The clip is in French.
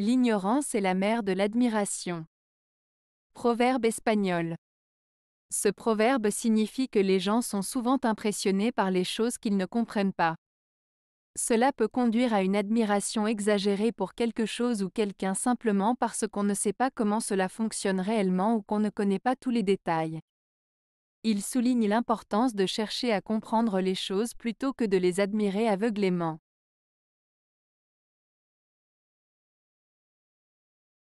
L'ignorance est la mère de l'admiration. Proverbe espagnol. Ce proverbe signifie que les gens sont souvent impressionnés par les choses qu'ils ne comprennent pas. Cela peut conduire à une admiration exagérée pour quelque chose ou quelqu'un simplement parce qu'on ne sait pas comment cela fonctionne réellement ou qu'on ne connaît pas tous les détails. Il souligne l'importance de chercher à comprendre les choses plutôt que de les admirer aveuglément.